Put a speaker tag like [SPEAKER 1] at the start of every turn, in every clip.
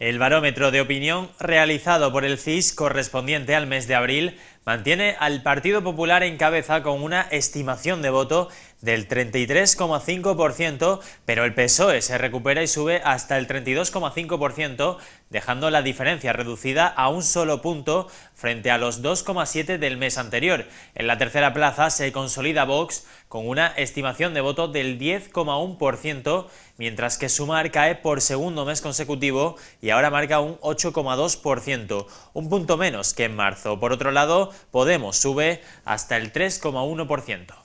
[SPEAKER 1] El barómetro de opinión realizado por el CIS correspondiente al mes de abril mantiene al Partido Popular en cabeza con una estimación de voto del 33,5%, pero el PSOE se recupera y sube hasta el 32,5%, dejando la diferencia reducida a un solo punto frente a los 2,7 del mes anterior. En la tercera plaza se consolida Vox con una estimación de voto del 10,1%, mientras que Sumar cae por segundo mes consecutivo y ahora marca un 8,2%, un punto menos que en marzo. Por otro lado, Podemos sube hasta el 3,1%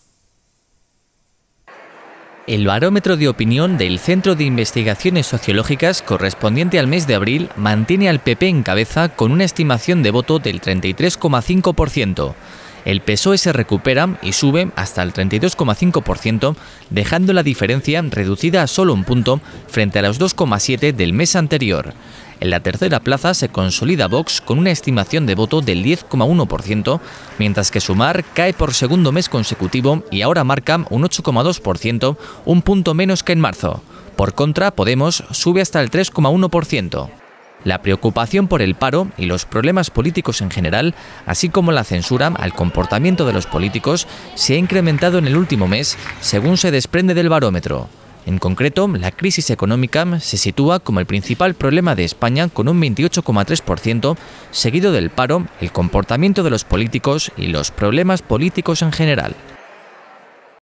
[SPEAKER 2] el barómetro de opinión del Centro de Investigaciones Sociológicas correspondiente al mes de abril mantiene al PP en cabeza con una estimación de voto del 33,5%. El PSOE se recupera y sube hasta el 32,5%, dejando la diferencia reducida a solo un punto frente a los 2,7 del mes anterior. En la tercera plaza se consolida Vox con una estimación de voto del 10,1%, mientras que Sumar cae por segundo mes consecutivo y ahora marca un 8,2%, un punto menos que en marzo. Por contra, Podemos sube hasta el 3,1%. La preocupación por el paro y los problemas políticos en general, así como la censura al comportamiento de los políticos, se ha incrementado en el último mes, según se desprende del barómetro. En concreto, la crisis económica se sitúa como el principal problema de España con un 28,3%, seguido del paro, el comportamiento de los políticos y los problemas políticos en general.